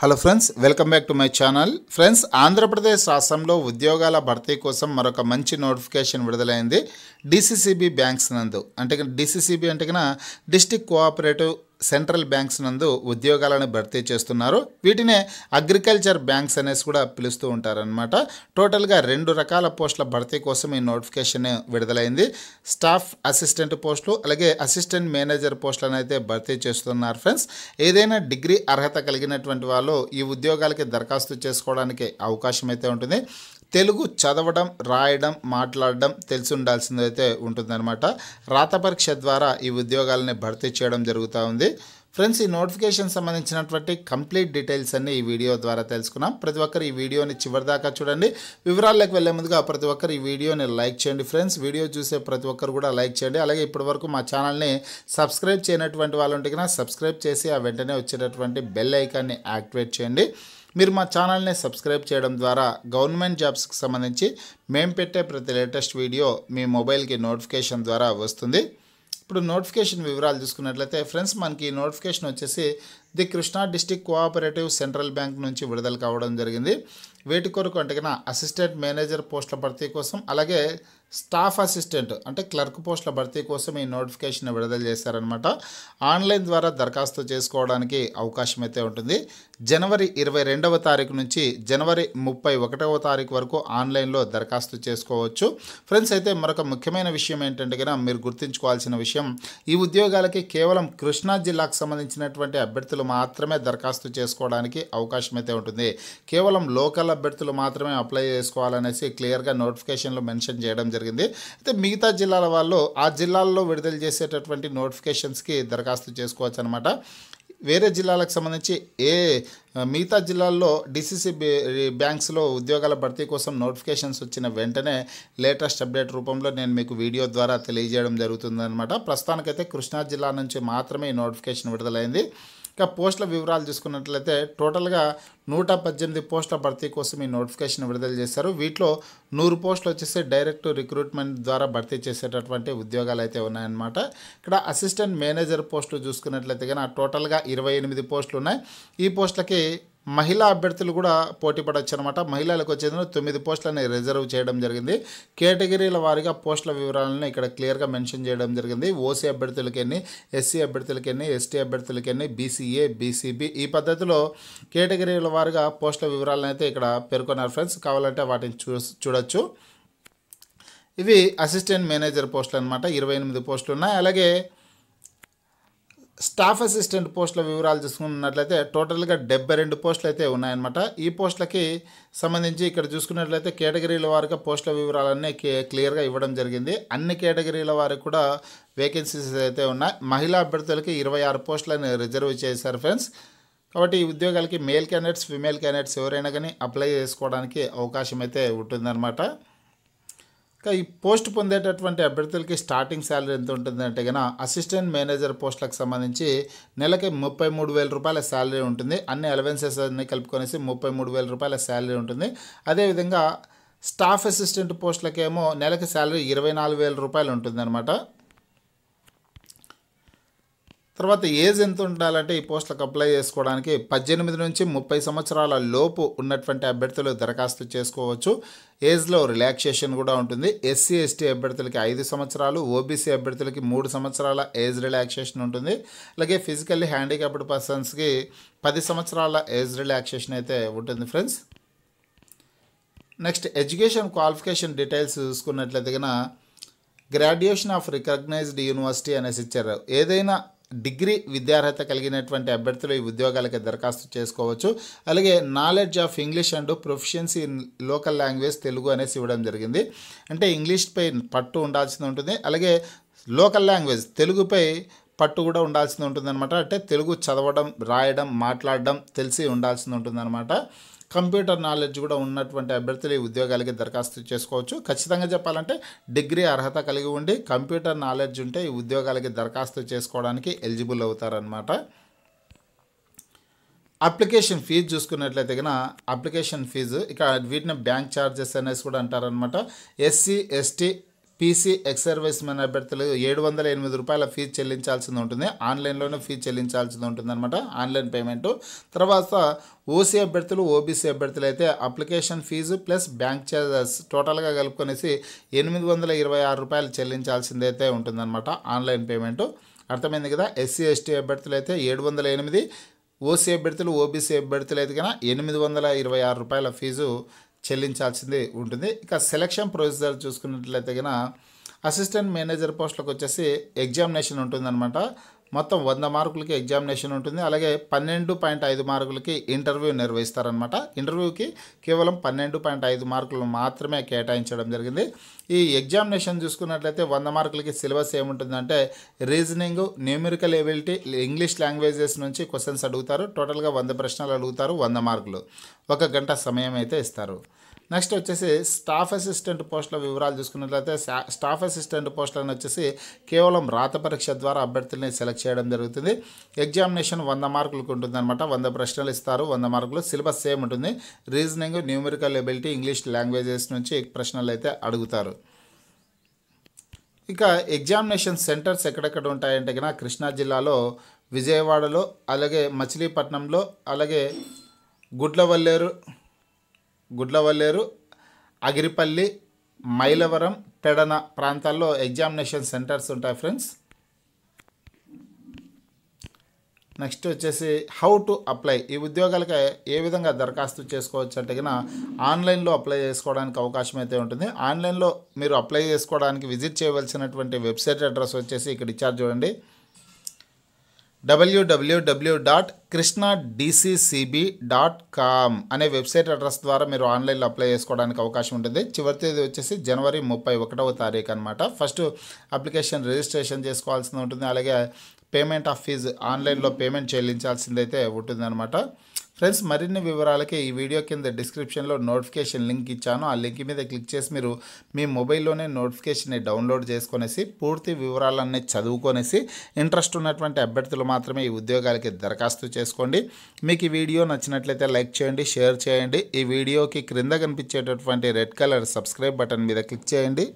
hello friends welcome back to my channel friends Andhra Pradesh రాష్ట్రంలో ఉద్యోగాల భర్తీ కోసం మరొక మంచి నోటిఫికేషన్ విడుదలైంది డిసిసిబి బ్యాంక్స్ నందు అంటే డిసిసిబి అంటే కన డిస్టిక్ కోఆపరేటివ్ సెంట్రల్ బ్యాంక్స్ నందు ఉద్యోగాలను భర్తీ చేస్తున్నారు వీటినే అగ్రికల్చర్ బ్యాంక్స్ అనేసి కూడా పిలుస్తూ ఉంటారనమాట టోటల్గా రెండు రకాల పోస్టుల భర్తీ కోసం ఈ నోటిఫికేషన్ విడుదలైంది స్టాఫ్ అసిస్టెంట్ పోస్టులు అలాగే అసిస్టెంట్ మేనేజర్ పోస్టులను అయితే భర్తీ చేస్తున్నారు ఫ్రెండ్స్ ఏదైనా డిగ్రీ అర్హత కలిగినటువంటి వాళ్ళు ఈ ఉద్యోగాలకి దరఖాస్తు చేసుకోవడానికి అవకాశం అయితే ఉంటుంది తెలుగు చదవడం రాయడం మాట్లాడడం తెలిసి ఉండాల్సిందైతే ఉంటుందన్నమాట రాత పరీక్ష ద్వారా ఈ ఉద్యోగాలని భర్తీ చేయడం జరుగుతూ ఉంది ఉంటుంది ఫ్రెండ్స్ ఈ నోటిఫికేషన్ సంబంధించినటువంటి కంప్లీట్ డీటెయిల్స్ అన్ని ఈ వీడియో ద్వారా తెలుసుకున్నాం ప్రతి ఒక్కరు ఈ వీడియోని చివరిదాకా చూడండి వివరాల్లోకి వెళ్లే ముందుగా ప్రతి ఒక్కరు ఈ వీడియోని లైక్ చేయండి ఫ్రెండ్స్ వీడియో చూసే ప్రతి ఒక్కరు కూడా లైక్ చేయండి అలాగే ఇప్పటివరకు మా ఛానల్ని సబ్స్క్రైబ్ చేయనటువంటి వాళ్ళు ఉంటే కన్నా సబ్స్క్రైబ్ చేసి ఆ వెంటనే వచ్చేటటువంటి బెల్ ఐకాన్ని యాక్టివేట్ చేయండి మీరు మా ఛానల్ని సబ్స్క్రైబ్ చేయడం ద్వారా గవర్నమెంట్ జాబ్స్కి సంబంధించి మేము పెట్టే ప్రతి లేటెస్ట్ వీడియో మీ మొబైల్కి నోటిఫికేషన్ ద్వారా వస్తుంది ఇప్పుడు నోటిఫికేషన్ వివరాలు చూసుకున్నట్లయితే ఫ్రెండ్స్ మనకి నోటిఫికేషన్ వచ్చేసి the Krishna district cooperative central bank నుంచి విడుదల కావడం జరిగింది వీటి కొరకు అంటే అసిస్టెంట్ మేనేజర్ పోస్టుల భర్తీ కోసం అలాగే స్టాఫ్ అసిస్టెంట్ అంటే క్లర్క్ పోస్టుల భర్తీ కోసం ఈ నోటిఫికేషన్ విడుదల చేశారనమాట ఆన్లైన్ ద్వారా దరఖాస్తు చేసుకోవడానికి అవకాశం అయితే ఉంటుంది జనవరి ఇరవై రెండవ తారీఖు నుంచి జనవరి ముప్పై ఒకటవ తారీఖు వరకు ఆన్లైన్లో దరఖాస్తు చేసుకోవచ్చు ఫ్రెండ్స్ అయితే మరొక ముఖ్యమైన విషయం ఏంటంటే కనుక మీరు గుర్తుంచుకోవాల్సిన విషయం ఈ ఉద్యోగాలకి కేవలం కృష్ణా జిల్లాకు సంబంధించినటువంటి అభ్యర్థులు మాత్రమే దరఖాస్తు చేసుకోవడానికి అవకాశం అయితే ఉంటుంది కేవలం లోకల్ అభ్యర్థులు మాత్రమే అప్లై చేసుకోవాలనేసి క్లియర్గా నోటిఫికేషన్లో మెన్షన్ చేయడం జరిగింది జరిగింది అయితే మిగతా జిల్లాల వాళ్ళు ఆ జిల్లాల్లో విడుదల చేసేటటువంటి నోటిఫికేషన్స్కి దరఖాస్తు చేసుకోవచ్చు అనమాట వేరే జిల్లాలకు సంబంధించి ఏ మిగతా జిల్లాల్లో డిసిసి బ్యాంక్స్లో ఉద్యోగాల భర్తీ కోసం నోటిఫికేషన్స్ వచ్చిన వెంటనే లేటెస్ట్ అప్డేట్ రూపంలో నేను మీకు వీడియో ద్వారా తెలియజేయడం జరుగుతుందనమాట ప్రస్తుతానికైతే కృష్ణా జిల్లా నుంచి మాత్రమే ఈ నోటిఫికేషన్ విడుదలైంది ఇక పోస్టుల వివరాలు చూసుకున్నట్లయితే టోటల్గా నూట పద్దెనిమిది పోస్టుల భర్తీ కోసం ఈ నోటిఫికేషన్ విడుదల చేశారు వీటిలో నూరు పోస్టులు వచ్చేసి డైరెక్ట్ రిక్రూట్మెంట్ ద్వారా భర్తీ చేసేటటువంటి ఉద్యోగాలు అయితే ఉన్నాయన్నమాట ఇక్కడ అసిస్టెంట్ మేనేజర్ పోస్టులు చూసుకున్నట్లయితే కానీ టోటల్గా ఇరవై ఎనిమిది పోస్టులు ఉన్నాయి ఈ పోస్టులకి మహిళా అభ్యర్థులు కూడా పోటీ పడవచ్చు అనమాట మహిళలకు వచ్చేందుకు తొమ్మిది పోస్టులని రిజర్వ్ చేయడం జరిగింది కేటగిరీల వారిగా పోస్టుల వివరాలను ఇక్కడ క్లియర్గా మెన్షన్ చేయడం జరిగింది ఓసీ అభ్యర్థులకి ఎన్ని ఎస్సీ అభ్యర్థులకి ఎన్ని ఎస్టీ అభ్యర్థులకి ఎన్ని బీసీఏ బీసీబీ ఈ పద్ధతిలో కేటగిరీల వారిగా పోస్టుల వివరాలను అయితే ఇక్కడ పేర్కొన్నారు ఫ్రెండ్స్ కావాలంటే వాటిని చూ చూడొచ్చు ఇవి అసిస్టెంట్ మేనేజర్ పోస్టులు అనమాట ఇరవై ఎనిమిది పోస్టులు ఉన్నాయి అలాగే స్టాఫ్ అసిస్టెంట్ పోస్టుల వివరాలు చూసుకున్నట్లయితే టోటల్గా డెబ్బై రెండు పోస్టులు అయితే ఉన్నాయన్నమాట ఈ పోస్టులకి సంబంధించి ఇక్కడ చూసుకున్నట్లయితే కేటగిరీల వారికి పోస్టుల వివరాలన్నీ క్లియర్గా ఇవ్వడం జరిగింది అన్ని కేటగిరీల వారికి కూడా వేకెన్సీస్ అయితే ఉన్నాయి మహిళా అభ్యర్థులకి ఇరవై ఆరు పోస్టులను రిజర్వ్ చేశారు ఫ్రెండ్స్ కాబట్టి ఈ ఉద్యోగాలకి మేల్ క్యాండిడేట్స్ ఫిమేల్ క్యాండిడేట్స్ ఎవరైనా కానీ అప్లై చేసుకోవడానికి అవకాశం అయితే ఉంటుందన్నమాట ఈ పోస్ట్ పొందేటటువంటి అభ్యర్థులకి స్టార్టింగ్ శాలరీ ఎంత ఉంటుందంటే కనుక అసిస్టెంట్ మేనేజర్ పోస్టులకు సంబంధించి నెలకి ముప్పై మూడు వేల రూపాయల శాలరీ ఉంటుంది అన్ని అలవెన్సెస్ అన్ని కలుపుకొనేసి ముప్పై మూడు వేల రూపాయల శాలరీ ఉంటుంది అదేవిధంగా స్టాఫ్ అసిస్టెంట్ పోస్టులకేమో నెలకి శాలరీ ఇరవై నాలుగు వేల రూపాయలు ఉంటుందన్నమాట తర్వాత ఏజ్ ఎంత ఉండాలంటే ఈ పోస్టులకు అప్లై చేసుకోవడానికి పద్దెనిమిది నుంచి ముప్పై సంవత్సరాల లోపు ఉన్నటువంటి అభ్యర్థులు దరఖాస్తు చేసుకోవచ్చు ఏజ్లో రిలాక్సేషన్ కూడా ఉంటుంది ఎస్సీ ఎస్టీ అభ్యర్థులకి ఐదు సంవత్సరాలు ఓబీసీ అభ్యర్థులకి మూడు సంవత్సరాల ఏజ్ రిలాక్సేషన్ ఉంటుంది అలాగే ఫిజికల్లీ హ్యాండిక్యాప్డ్ పర్సన్స్కి పది సంవత్సరాల ఏజ్ రిలాక్సేషన్ అయితే ఉంటుంది friends next education qualification details చూసుకున్నట్లయితే గ్రాడ్యుయేషన్ ఆఫ్ రికగ్నైజ్డ్ యూనివర్సిటీ అనేసి ఇచ్చారు ఏదైనా డిగ్రీ విద్యార్హత కలిగినటువంటి అభ్యర్థులు ఈ ఉద్యోగాలకి దరఖాస్తు చేసుకోవచ్చు అలాగే knowledge of English and proficiency in local language Telugu అనేసి ఇవ్వడం జరిగింది అంటే ఇంగ్లీష్పై పట్టు ఉండాల్సి ఉంటుంది అలాగే లోకల్ లాంగ్వేజ్ తెలుగుపై పట్టు కూడా ఉండాల్సింది ఉంటుందన్నమాట అంటే తెలుగు చదవడం రాయడం మాట్లాడడం తెలిసి ఉంటుంది ఉంటుందన్నమాట కంప్యూటర్ నాలెడ్జ్ కూడా ఉన్నటువంటి అభ్యర్థులు ఈ ఉద్యోగాలకి దరఖాస్తు చేసుకోవచ్చు ఖచ్చితంగా చెప్పాలంటే డిగ్రీ అర్హత కలిగి ఉండి కంప్యూటర్ నాలెడ్జ్ ఉంటే ఈ ఉద్యోగాలకి దరఖాస్తు చేసుకోవడానికి ఎలిజిబుల్ అవుతారనమాట అప్లికేషన్ ఫీజు చూసుకున్నట్లయితే కన అప్లికేషన్ ఫీజు ఇక వీటిని బ్యాంక్ ఛార్జెస్ అనేసి కూడా అంటారనమాట ఎస్సీ ఎస్టీ పీసీ ఎక్స్ మన అభ్యర్థులు ఏడు వందల ఎనిమిది రూపాయల ఫీజు చెల్లించాల్సింది ఉంటుంది ఆన్లైన్లోనే ఫీజు చెల్లించాల్సింది ఉంటుందన్నమాట ఆన్లైన్ పేమెంటు తర్వాత ఓసీ అభ్యర్థులు ఓబీసీ అభ్యర్థులు అయితే application fee plus bank charges టోటల్గా కలుపుకొనేసి ఎనిమిది వందల ఇరవై ఆరు రూపాయలు చెల్లించాల్సిందైతే ఉంటుందన్నమాట ఆన్లైన్ పేమెంటు అర్థమైంది కదా ఎస్సీ ఎస్టీ అభ్యర్థులు అయితే ఏడు వందల ఎనిమిది ఓసీ అభ్యర్థులు ఓబీసీ అభ్యర్థులు అయితే కన్నా ఎనిమిది వందల ఇరవై ఆరు రూపాయల ఫీజు చెల్లించాల్సింది ఉంటుంది ఇక సెలక్షన్ ప్రొసీజర్ చూసుకున్నట్లయితే కనుక అసిస్టెంట్ మేనేజర్ పోస్టులకు వచ్చేసి ఎగ్జామినేషన్ ఉంటుందన్నమాట మొత్తం వంద మార్కులకి ఎగ్జామినేషన్ ఉంటుంది అలాగే పన్నెండు పాయింట్ ఐదు మార్కులకి ఇంటర్వ్యూ నిర్వహిస్తారనమాట ఇంటర్వ్యూకి కేవలం పన్నెండు పాయింట్ ఐదు మార్కులు మాత్రమే కేటాయించడం జరిగింది ఈ ఎగ్జామినేషన్ చూసుకున్నట్లయితే వంద మార్కులకి సిలబస్ ఏముంటుందంటే reasoning numerical ability English languages నుంచి క్వశ్చన్స్ అడుగుతారు టోటల్గా వంద ప్రశ్నలు అడుగుతారు వంద మార్కులు ఒక గంట సమయం అయితే ఇస్తారు నెక్స్ట్ వచ్చేసి స్టాఫ్ అసిస్టెంట్ పోస్టుల వివరాలు చూసుకున్నట్లయితే స్టాఫ్ అసిస్టెంట్ పోస్టులను వచ్చేసి కేవలం రాత పరీక్ష ద్వారా అభ్యర్థుల్ని సెలెక్ట్ చేయడం జరుగుతుంది ఎగ్జామినేషన్ వంద మార్కులకు ఉంటుంది అనమాట వంద ప్రశ్నలు ఇస్తారు వంద మార్కులు సిలబస్ సేమ్ ఉంటుంది reasoning numerical ability English languages నుంచి ప్రశ్నలు అయితే అడుగుతారు ఇక ఎగ్జామినేషన్ సెంటర్స్ ఎక్కడెక్కడ ఉంటాయంటే కన్నా కృష్ణా జిల్లాలో విజయవాడలో అలాగే మచిలీపట్నంలో అలాగే గుడ్లవల్లేరు గుడ్లవల్లేరు అగిరిపల్లి మైలవరం పెడన ప్రాంతాల్లో ఎగ్జామినేషన్ సెంటర్స్ ఉంటాయి ఫ్రెండ్స్ నెక్స్ట్ వచ్చేసి హౌ టు అప్లై ఈ ఉద్యోగాలకి ఏ విధంగా దరఖాస్తు చేసుకోవచ్చు అంటే ఆన్లైన్లో అప్లై చేసుకోవడానికి అవకాశం అయితే ఉంటుంది ఆన్లైన్లో మీరు అప్లై చేసుకోవడానికి విజిట్ చేయవలసినటువంటి వెబ్సైట్ అడ్రస్ వచ్చేసి ఇక్కడ ఇచ్చారు చూడండి W W W dot Krishna DCCB dot com అనే వెబ్సైట్ అడ్రస్ ద్వారా మీరు ఆన్లైన్లో అప్లై చేసుకోవడానికి అవకాశం ఉంటుంది చివరి తేదీ వచ్చేసి జనవరి ముప్పై ఒకటవ తారీఖు అనమాట ఫస్ట్ అప్లికేషన్ రిజిస్ట్రేషన్ చేసుకోవాల్సింది ఉంటుంది అలాగే పేమెంట్ ఆఫ్ ఫీజు ఆన్లైన్లో పేమెంట్ చెల్లించాల్సిందైతే అనమాట ఫ్రెండ్స్ మరిన్ని వివరాలకి ఈ వీడియో కింద డిస్క్రిప్షన్లో నోటిఫికేషన్ లింక్ ఇచ్చాను ఆ లింక్ మీద క్లిక్ చేసి మీరు మీ మొబైల్లోనే నోటిఫికేషన్ని డౌన్లోడ్ చేసుకునేసి పూర్తి వివరాలన్నీ చదువుకొనేసి ఇంట్రెస్ట్ ఉన్నటువంటి అభ్యర్థులు మాత్రమే ఈ ఉద్యోగాలకి దరఖాస్తు చేసుకోండి మీకు ఈ వీడియో నచ్చినట్లయితే లైక్ చేయండి షేర్ చేయండి ఈ వీడియోకి క్రింద కనిపించేటటువంటి రెడ్ కలర్ సబ్స్క్రైబ్ బటన్ మీద క్లిక్ చేయండి